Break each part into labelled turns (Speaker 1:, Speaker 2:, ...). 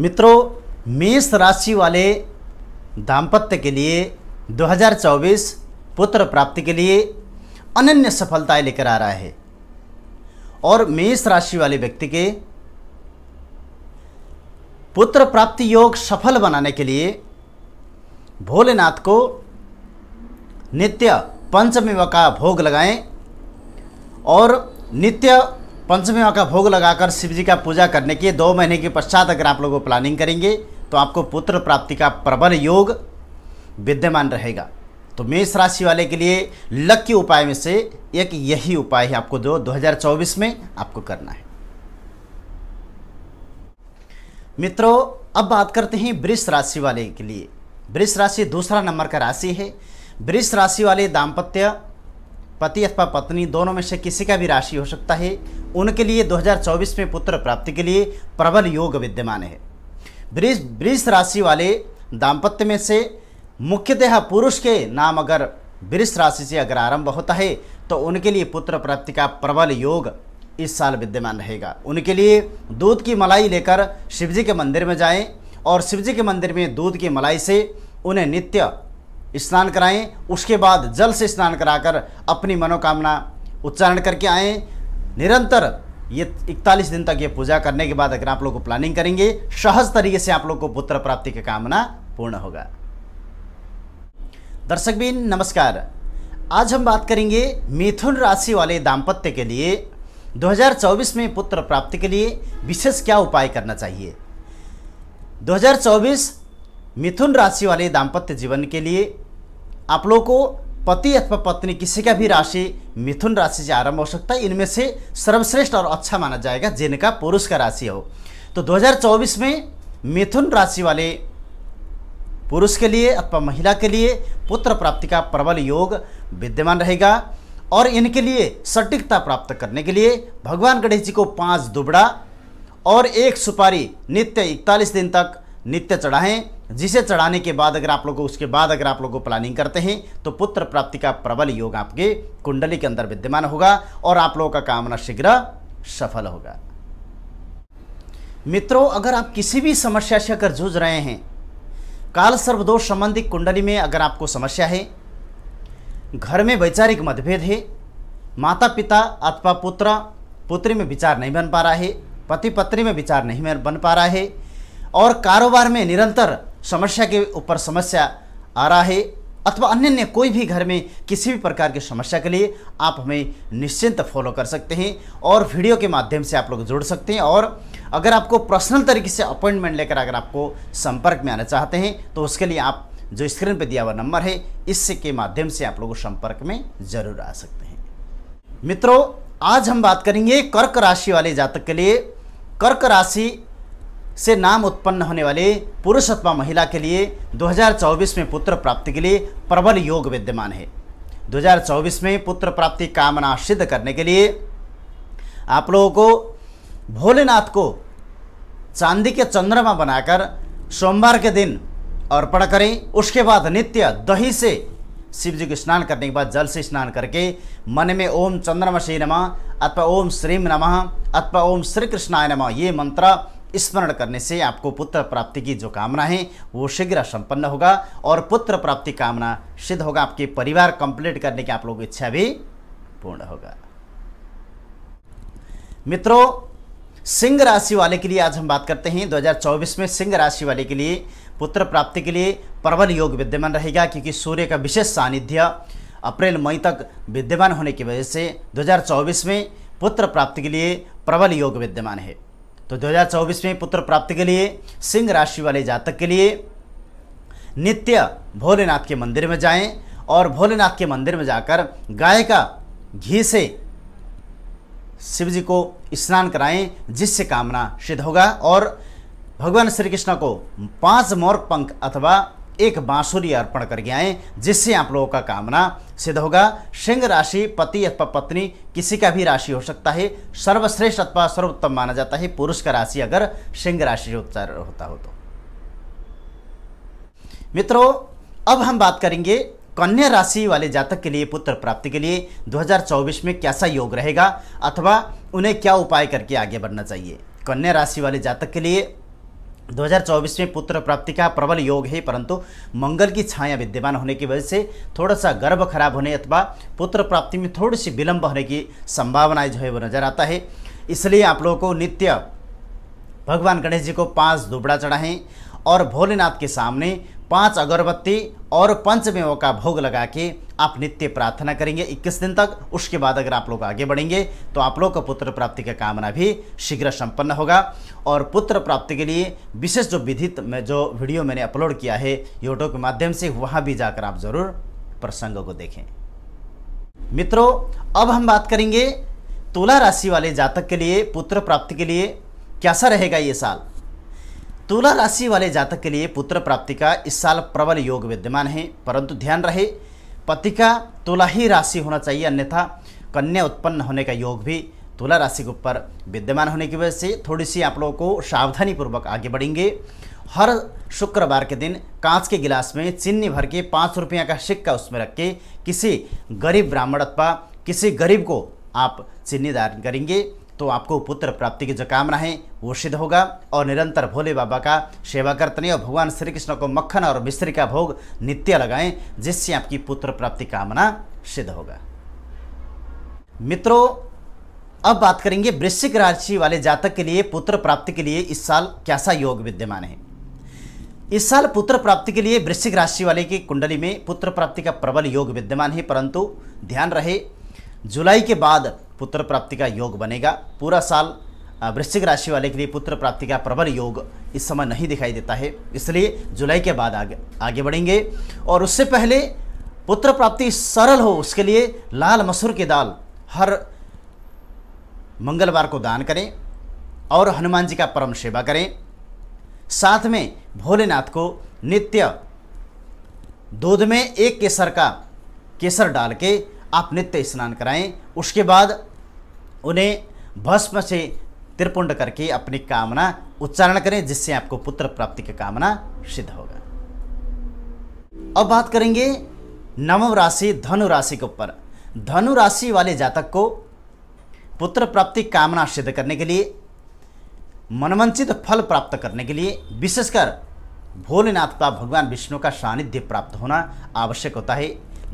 Speaker 1: मित्रों मेष राशि वाले दाम्पत्य के लिए 2024 पुत्र प्राप्ति के लिए अनन्य सफलताएं लेकर आ रहा है और मेष राशि वाले व्यक्ति के पुत्र प्राप्ति योग सफल बनाने के लिए भोलेनाथ को नित्य पंचमी का भोग लगाएं और नित्य पंचमी का भोग लगाकर शिव जी का पूजा करने के दो महीने के पश्चात अगर आप लोग प्लानिंग करेंगे तो आपको पुत्र प्राप्ति का प्रबल योग विद्यमान रहेगा तो मेष राशि वाले के लिए लक्की उपाय में से एक यही उपाय है आपको जो 2024 में आपको करना है मित्रों अब बात करते हैं वृष राशि वाले के लिए वृष राशि दूसरा नंबर का राशि है वृष राशि वाले दाम्पत्य पति अथवा पत्नी दोनों में से किसी का भी राशि हो सकता है उनके लिए 2024 में पुत्र प्राप्ति के लिए प्रबल योग विद्यमान है वृष वृष राशि वाले दाम्पत्य में से मुख्यतः पुरुष के नाम अगर वृष राशि से अगर आरंभ होता है तो उनके लिए पुत्र प्राप्ति का प्रबल योग इस साल विद्यमान रहेगा उनके लिए दूध की मलाई लेकर शिवजी के मंदिर में जाएं और शिवजी के मंदिर में दूध की मलाई से उन्हें नित्य स्नान कराएं उसके बाद जल से स्नान कराकर अपनी मनोकामना उच्चारण करके आए निरंतर ये इकतालीस दिन तक ये पूजा करने के बाद अगर आप लोग को प्लानिंग करेंगे सहज तरीके से आप लोग को पुत्र प्राप्ति की कामना पूर्ण होगा दर्शक बीन नमस्कार आज हम बात करेंगे मिथुन राशि वाले दाम्पत्य के लिए 2024 में पुत्र प्राप्ति के लिए विशेष क्या उपाय करना चाहिए 2024 मिथुन राशि वाले दाम्पत्य जीवन के लिए आप लोगों को पति अथवा पत्नी किसी का भी राशि मिथुन राशि से आरंभ हो सकता है इनमें से सर्वश्रेष्ठ और अच्छा माना जाएगा जिनका पुरुष का राशि हो तो 2024 में मिथुन राशि वाले पुरुष के लिए अथवा महिला के लिए पुत्र प्राप्ति का प्रबल योग विद्यमान रहेगा और इनके लिए सटीकता प्राप्त करने के लिए भगवान गणेश जी को पाँच दुबड़ा और एक सुपारी नित्य इकतालीस दिन तक नित्य चढ़ाएं जिसे चढ़ाने के बाद अगर आप लोग उसके बाद अगर आप लोग प्लानिंग करते हैं तो पुत्र प्राप्ति का प्रबल योग आपके कुंडली के अंदर विद्यमान होगा और आप लोगों का कामना शीघ्र सफल होगा मित्रों अगर आप किसी भी समस्या से अगर जूझ रहे हैं काल सर्वदोष संबंधी कुंडली में अगर आपको समस्या है घर में वैचारिक मतभेद है माता पिता अथवा पुत्र पुत्री में विचार नहीं बन पा रहा है पति पत्नी में विचार नहीं बन पा रहा है और कारोबार में निरंतर समस्या के ऊपर समस्या आ रहा है अथवा अन्य अन्य कोई भी घर में किसी भी प्रकार की समस्या के लिए आप हमें निश्चिंत फॉलो कर सकते हैं और वीडियो के माध्यम से आप लोग जुड़ सकते हैं और अगर आपको पर्सनल तरीके से अपॉइंटमेंट लेकर अगर आपको संपर्क में आना चाहते हैं तो उसके लिए आप जो स्क्रीन पर दिया हुआ नंबर है इससे के माध्यम से आप लोग संपर्क में ज़रूर आ सकते हैं मित्रों आज हम बात करेंगे कर्क राशि वाले जातक के लिए कर्क राशि से नाम उत्पन्न होने वाले पुरुष अथवा महिला के लिए 2024 में पुत्र प्राप्ति के लिए प्रबल योग विद्यमान है 2024 में पुत्र प्राप्ति कामना सिद्ध करने के लिए आप लोगों को भोलेनाथ को चांदी के चंद्रमा बनाकर सोमवार के दिन अर्पण करें उसके बाद नित्य दही से शिव जी को स्नान करने के बाद जल से स्नान करके मन में ओम चंद्रमा श्री नमः अथवा ओम श्रीम नमः अथवा ओम श्री कृष्णाय नमः ये मंत्र स्मरण करने से आपको पुत्र प्राप्ति की जो कामना है वो शीघ्र संपन्न होगा और पुत्र प्राप्ति कामना सिद्ध होगा आपके परिवार कंप्लीट करने की आप लोगों की इच्छा भी पूर्ण होगा मित्रों सिंह राशि वाले के लिए आज हम बात करते हैं 2024 में सिंह राशि वाले के लिए पुत्र प्राप्ति के लिए प्रबल योग विद्यमान रहेगा क्योंकि सूर्य का विशेष सानिध्य अप्रैल मई तक विद्यमान होने की वजह से 2024 में पुत्र प्राप्ति के लिए प्रबल योग विद्यमान है तो 2024 में पुत्र प्राप्ति के लिए सिंह राशि वाले जातक के लिए नित्य भोलेनाथ के मंदिर में जाएं और भोलेनाथ के मंदिर में जाकर गाय का घी से शिव जी को स्नान कराएं जिससे कामना सिद्ध होगा और भगवान श्री कृष्ण को पांच मोर पंख अथवा एक बांसुरी अर्पण करके आए जिससे आप लोगों का कामना सिद्ध होगा सिंह राशि पति अथवा पत्नी किसी का भी राशि हो सकता है सर्वश्रेष्ठ अथवा सर्वोत्तम माना जाता है पुरुष का राशि अगर सिंह राशि उपचार होता हो तो मित्रों अब हम बात करेंगे कन्या राशि वाले जातक के लिए पुत्र प्राप्ति के लिए 2024 में कैसा योग रहेगा अथवा उन्हें क्या उपाय करके आगे बढ़ना चाहिए कन्या राशि वाले जातक के लिए 2024 में पुत्र प्राप्ति का प्रबल योग है परंतु मंगल की छाया विद्यमान होने की वजह से थोड़ा सा गर्भ खराब होने अथवा पुत्र प्राप्ति में थोड़ी सी विलंब होने की संभावनाएं जो है वो नज़र आता है इसलिए आप लोगों को नित्य भगवान गणेश जी को पांच दुबड़ा चढ़ाएं और भोलेनाथ के सामने पांच अगरबत्ती और पंचमेवों का भोग लगा के आप नित्य प्रार्थना करेंगे 21 दिन तक उसके बाद अगर आप लोग आगे बढ़ेंगे तो आप लोग का पुत्र प्राप्ति का कामना भी शीघ्र संपन्न होगा और पुत्र प्राप्ति के लिए विशेष जो विधित में जो वीडियो मैंने अपलोड किया है यूट्यूब के माध्यम से वहाँ भी जाकर आप ज़रूर प्रसंग को देखें मित्रों अब हम बात करेंगे तुला राशि वाले जातक के लिए पुत्र प्राप्ति के लिए कैसा रहेगा ये साल तुला राशि वाले जातक के लिए पुत्र प्राप्ति का इस साल प्रबल योग विद्यमान है परंतु ध्यान रहे पति का तुला ही राशि होना चाहिए अन्यथा कन्या उत्पन्न होने का योग भी तुला राशि के ऊपर विद्यमान होने की वजह से थोड़ी सी आप लोगों को सावधानी पूर्वक आगे बढ़ेंगे हर शुक्रवार के दिन कांच के गिलास में चीनी भर के पाँच रुपया का सिक्का उसमें रख के किसी गरीब ब्राह्मण अथवा किसी गरीब को आप चीनी दान करेंगे तो आपको पुत्र प्राप्ति की जो कामना है वो सिद्ध होगा और निरंतर भोले बाबा का सेवा करते और भगवान श्री कृष्ण को मक्खन और मिश्री का भोग नित्य लगाएं जिससे आपकी पुत्र प्राप्ति कामना सिद्ध होगा मित्रों अब बात करेंगे वृश्चिक राशि वाले जातक के लिए पुत्र प्राप्ति के लिए इस साल कैसा योग विद्यमान है इस साल पुत्र प्राप्ति के लिए वृश्चिक राशि वाले की कुंडली में पुत्र प्राप्ति का प्रबल योग विद्यमान है परंतु ध्यान रहे जुलाई के बाद पुत्र प्राप्ति का योग बनेगा पूरा साल वृश्चिक राशि वाले के लिए पुत्र प्राप्ति का प्रबल योग इस समय नहीं दिखाई देता है इसलिए जुलाई के बाद आगे आगे बढ़ेंगे और उससे पहले पुत्र प्राप्ति सरल हो उसके लिए लाल मसूर की दाल हर मंगलवार को दान करें और हनुमान जी का परम सेवा करें साथ में भोलेनाथ को नित्य दूध में एक केसर का केसर डाल के आप नित्य स्नान कराएं उसके बाद उन्हें भस्म से त्रिपुंड करके अपनी कामना उच्चारण करें जिससे आपको पुत्र प्राप्ति की कामना सिद्ध होगा अब बात करेंगे नवम राशि धनु राशि के ऊपर धनु राशि वाले जातक को पुत्र प्राप्ति कामना सिद्ध करने के लिए मनमंचित फल प्राप्त करने के लिए विशेषकर भोलेनाथ का भगवान विष्णु का सानिध्य प्राप्त होना आवश्यक होता है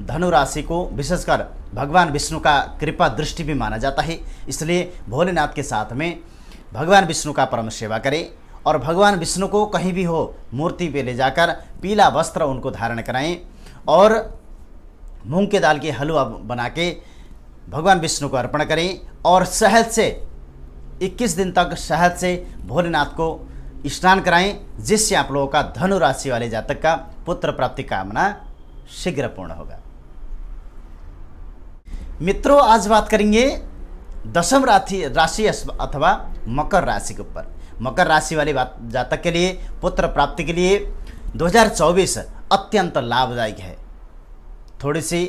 Speaker 1: धनु राशि को विशेषकर भगवान विष्णु का कृपा दृष्टि भी माना जाता है इसलिए भोलेनाथ के साथ में भगवान विष्णु का परम सेवा करें और भगवान विष्णु को कहीं भी हो मूर्ति पे ले जाकर पीला वस्त्र उनको धारण कराएं और मूंग के दाल के हलवा बना के भगवान विष्णु को अर्पण करें और शहद से 21 दिन तक शहद से भोलेनाथ को स्नान कराएं जिससे आप लोगों का धनु राशि वाले जातक का पुत्र प्राप्ति कामना शीघ्र पूर्ण होगा मित्रों आज बात करेंगे दशम राशि राशि अथवा मकर राशि के ऊपर मकर राशि वाले जातक के लिए पुत्र प्राप्ति के लिए 2024 अत्यंत लाभदायक है थोड़ी सी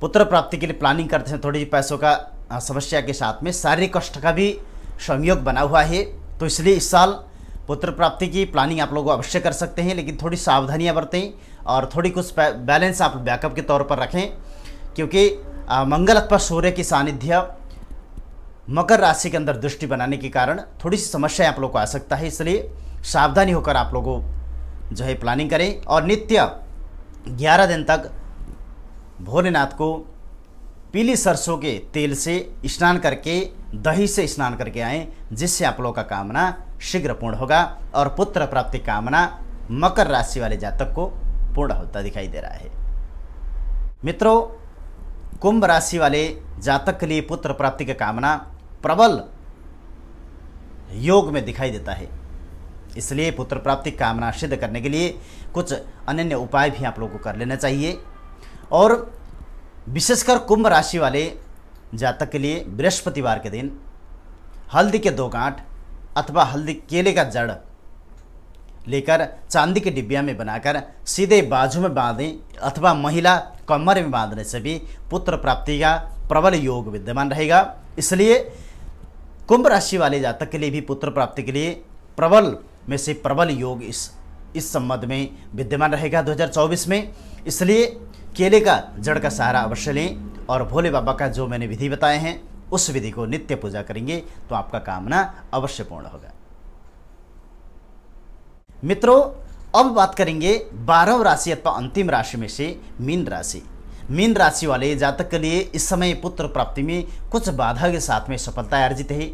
Speaker 1: पुत्र प्राप्ति के लिए प्लानिंग करते हैं थोड़ी सी पैसों का समस्या के साथ में शारीरिक कष्ट का भी संयोग बना हुआ है तो इसलिए इस साल पुत्र प्राप्ति की प्लानिंग आप लोग अवश्य कर सकते हैं लेकिन थोड़ी सावधानियाँ बरतें और थोड़ी कुछ बैलेंस आप बैकअप के तौर पर रखें क्योंकि मंगल अथवा सूर्य की सानिध्य मकर राशि के अंदर दृष्टि बनाने के कारण थोड़ी सी समस्याएं आप लोगों को आ सकता है इसलिए सावधानी होकर आप लोगों जो है प्लानिंग करें और नित्य ग्यारह दिन तक भोलेनाथ को पीली सरसों के तेल से स्नान करके दही से स्नान करके आएँ जिससे आप लोगों का कामना शीघ्र पूर्ण होगा और पुत्र प्राप्ति कामना मकर राशि वाले जातक को पूर्ण होता दिखाई दे रहा है मित्रों कुंभ राशि वाले जातक के लिए पुत्र प्राप्ति की कामना प्रबल योग में दिखाई देता है इसलिए पुत्र प्राप्ति कामना सिद्ध करने के लिए कुछ अनन्य उपाय भी आप लोगों को कर लेना चाहिए और विशेषकर कुंभ राशि वाले जातक के लिए बृहस्पतिवार के दिन हल्दी के दो गांठ अथवा हल्दी केले का जड़ लेकर चांदी के डिब्बिया में बनाकर सीधे बाजू में बांधें अथवा महिला कमर में बांधने से भी पुत्र प्राप्ति का प्रबल योग विद्यमान रहेगा इसलिए कुंभ राशि वाले जातक के लिए भी पुत्र प्राप्ति के लिए प्रबल में से प्रबल योग इस इस संबंध में विद्यमान रहेगा 2024 में इसलिए केले का जड़ का सहारा अवश्य लें और भोले बाबा का जो मैंने विधि बताए हैं उस विधि को नित्य पूजा करेंगे तो आपका कामना अवश्य पूर्ण होगा मित्रों अब बात करेंगे बारहवीं राशि अथवा अंतिम राशि में से मीन राशि मीन राशि वाले जातक के लिए इस समय पुत्र प्राप्ति में कुछ बाधा के साथ में सफलता अर्जित है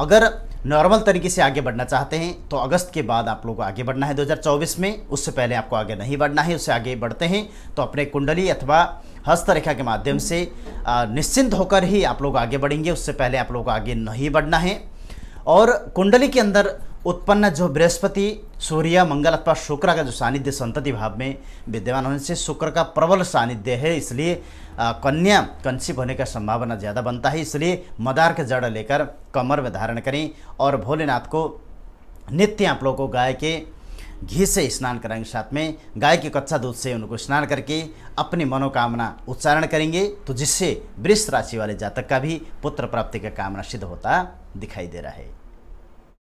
Speaker 1: अगर नॉर्मल तरीके से आगे बढ़ना चाहते हैं तो अगस्त के बाद आप लोगों को आगे बढ़ना है 2024 में उससे पहले आपको आगे नहीं बढ़ना है उससे आगे बढ़ते हैं तो अपने कुंडली अथवा हस्तरेखा के माध्यम से निश्चिंत होकर ही आप लोग आगे बढ़ेंगे उससे पहले आप लोग आगे नहीं बढ़ना है और कुंडली के अंदर उत्पन्न जो बृहस्पति सूर्य मंगल अथवा शुक्र का जो सानिध्य संतति भाव में विद्यमान होने से शुक्र का प्रबल सानिध्य है इसलिए कन्या कंसीव होने का संभावना ज़्यादा बनता है इसलिए मदार के जड़ लेकर कमर में धारण करें और भोलेनाथ को नित्य आप लोगों को गाय के घी से स्नान कराएंगे साथ में गाय के कच्चा दूध से उनको स्नान करके अपनी मनोकामना उच्चारण करेंगे तो जिससे वृष राशि वाले जातक का भी पुत्र प्राप्ति का कामना सिद्ध होता दिखाई दे रहा है